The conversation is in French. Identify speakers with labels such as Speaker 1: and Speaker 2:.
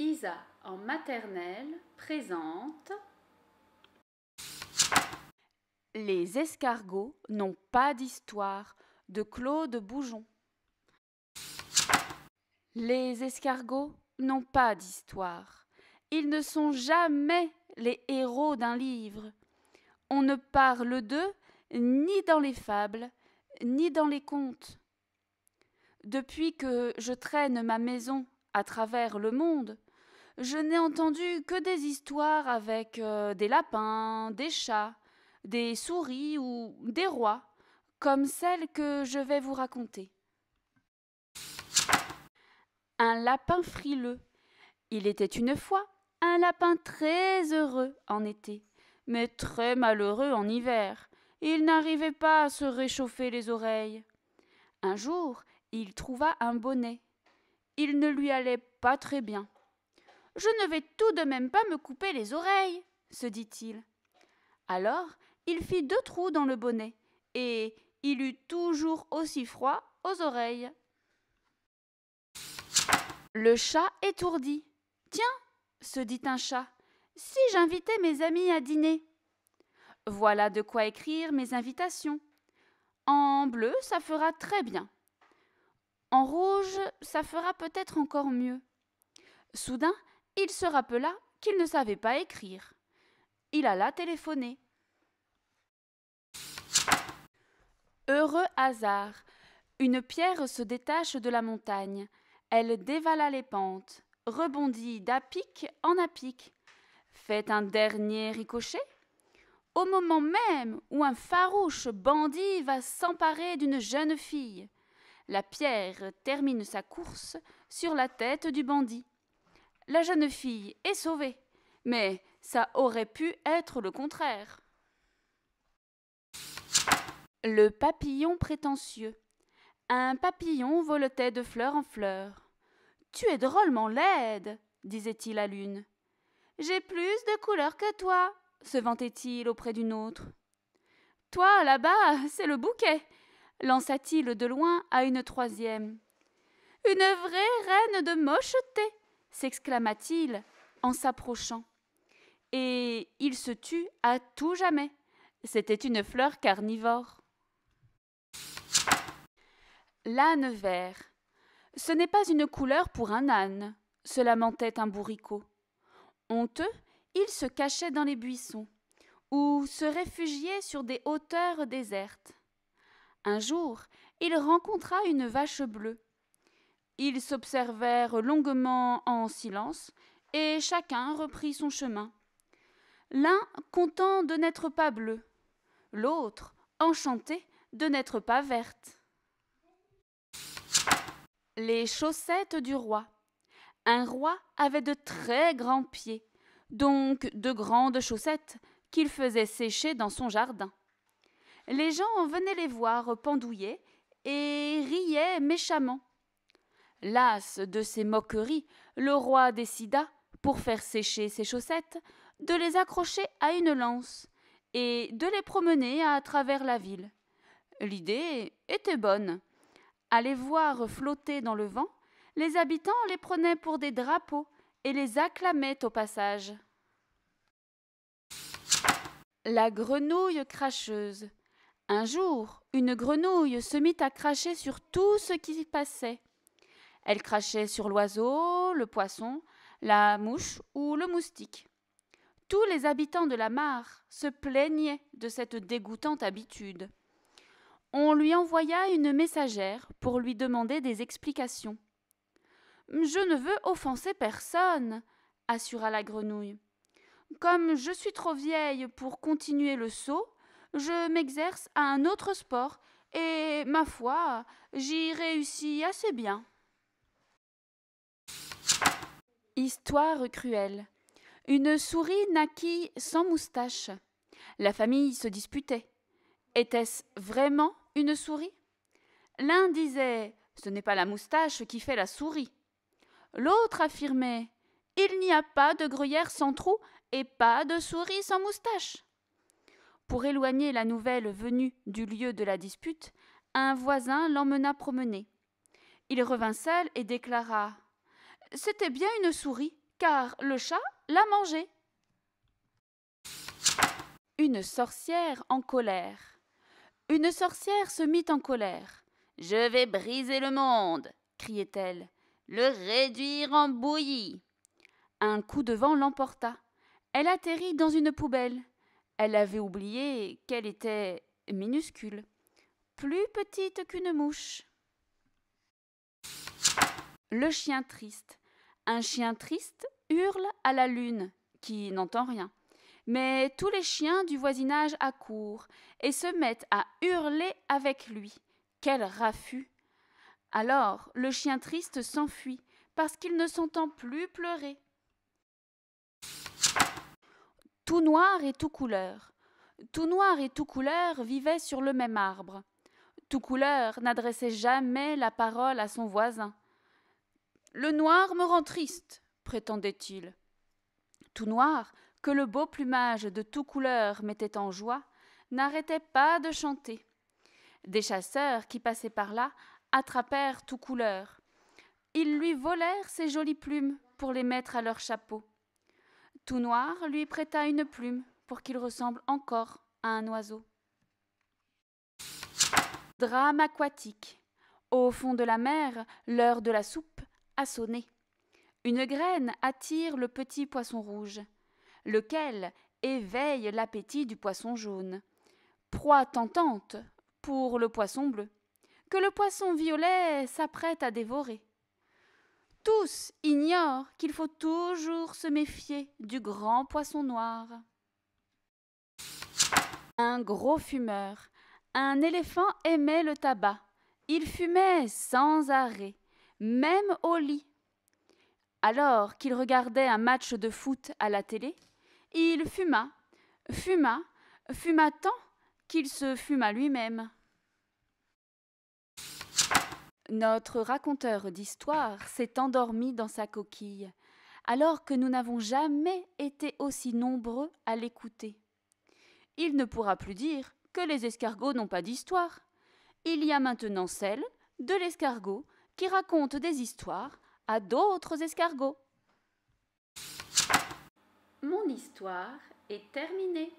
Speaker 1: Isa en maternelle présente Les escargots n'ont pas d'histoire de Claude Boujon. Les escargots n'ont pas d'histoire. Ils ne sont jamais les héros d'un livre. On ne parle d'eux ni dans les fables, ni dans les contes. Depuis que je traîne ma maison à travers le monde, je n'ai entendu que des histoires avec euh, des lapins, des chats, des souris ou des rois, comme celle que je vais vous raconter. Un lapin frileux. Il était une fois un lapin très heureux en été, mais très malheureux en hiver. Il n'arrivait pas à se réchauffer les oreilles. Un jour, il trouva un bonnet. Il ne lui allait pas très bien. Je ne vais tout de même pas me couper les oreilles, se dit-il. Alors, il fit deux trous dans le bonnet, et il eut toujours aussi froid aux oreilles. Le chat étourdi. Tiens, se dit un chat, si j'invitais mes amis à dîner. Voilà de quoi écrire mes invitations. En bleu, ça fera très bien. En rouge, ça fera peut-être encore mieux. Soudain, il se rappela qu'il ne savait pas écrire. Il alla téléphoner. Heureux hasard. Une pierre se détache de la montagne. Elle dévala les pentes, rebondit pic en pic. fait un dernier ricochet. Au moment même où un farouche bandit va s'emparer d'une jeune fille, la pierre termine sa course sur la tête du bandit la jeune fille est sauvée. Mais ça aurait pu être le contraire. Le papillon prétentieux. Un papillon voletait de fleur en fleur. Tu es drôlement laide, disait-il à l'une. J'ai plus de couleurs que toi, se vantait-il auprès d'une autre. Toi, là-bas, c'est le bouquet, lança-t-il de loin à une troisième. Une vraie reine de mocheté, s'exclama-t-il en s'approchant. Et il se tut à tout jamais. C'était une fleur carnivore. L'âne vert. Ce n'est pas une couleur pour un âne, se lamentait un bourricot. Honteux, il se cachait dans les buissons, ou se réfugiait sur des hauteurs désertes. Un jour, il rencontra une vache bleue, ils s'observèrent longuement en silence, et chacun reprit son chemin. L'un content de n'être pas bleu, l'autre enchanté de n'être pas verte. Les chaussettes du roi. Un roi avait de très grands pieds, donc de grandes chaussettes qu'il faisait sécher dans son jardin. Les gens venaient les voir pendouiller et riaient méchamment. Las de ces moqueries, le roi décida, pour faire sécher ses chaussettes, de les accrocher à une lance et de les promener à travers la ville. L'idée était bonne. À les voir flotter dans le vent, les habitants les prenaient pour des drapeaux et les acclamaient au passage. La grenouille cracheuse. Un jour, une grenouille se mit à cracher sur tout ce qui passait. Elle crachait sur l'oiseau, le poisson, la mouche ou le moustique. Tous les habitants de la mare se plaignaient de cette dégoûtante habitude. On lui envoya une messagère pour lui demander des explications. Je ne veux offenser personne, assura la grenouille. Comme je suis trop vieille pour continuer le saut, je m'exerce à un autre sport et, ma foi, j'y réussis assez bien. Histoire cruelle. Une souris naquit sans moustache. La famille se disputait. Était-ce vraiment une souris L'un disait Ce n'est pas la moustache qui fait la souris. L'autre affirmait Il n'y a pas de gruyère sans trou et pas de souris sans moustache. Pour éloigner la nouvelle venue du lieu de la dispute, un voisin l'emmena promener. Il revint seul et déclara c'était bien une souris, car le chat l'a mangée. Une sorcière en colère. Une sorcière se mit en colère. Je vais briser le monde, criait-elle, le réduire en bouillie. Un coup de vent l'emporta. Elle atterrit dans une poubelle. Elle avait oublié qu'elle était minuscule, plus petite qu'une mouche. Le chien triste. Un chien triste hurle à la lune, qui n'entend rien. Mais tous les chiens du voisinage accourent et se mettent à hurler avec lui. Quel raffut Alors le chien triste s'enfuit parce qu'il ne s'entend plus pleurer. Tout noir et tout couleur. Tout noir et tout couleur vivaient sur le même arbre. Tout couleur n'adressait jamais la parole à son voisin. Le noir me rend triste, prétendait-il. Tout noir, que le beau plumage de toutes couleurs mettait en joie, n'arrêtait pas de chanter. Des chasseurs qui passaient par là attrapèrent tout couleur. Ils lui volèrent ses jolies plumes pour les mettre à leur chapeau. Tout noir lui prêta une plume pour qu'il ressemble encore à un oiseau. Drame aquatique. Au fond de la mer, l'heure de la soupe, une graine attire le petit poisson rouge, lequel éveille l'appétit du poisson jaune. Proie tentante pour le poisson bleu, que le poisson violet s'apprête à dévorer. Tous ignorent qu'il faut toujours se méfier du grand poisson noir. Un gros fumeur, un éléphant aimait le tabac. Il fumait sans arrêt même au lit. Alors qu'il regardait un match de foot à la télé, il fuma, fuma, fuma tant qu'il se fuma lui-même. Notre raconteur d'histoire s'est endormi dans sa coquille, alors que nous n'avons jamais été aussi nombreux à l'écouter. Il ne pourra plus dire que les escargots n'ont pas d'histoire. Il y a maintenant celle de l'escargot qui raconte des histoires à d'autres escargots. Mon histoire est terminée.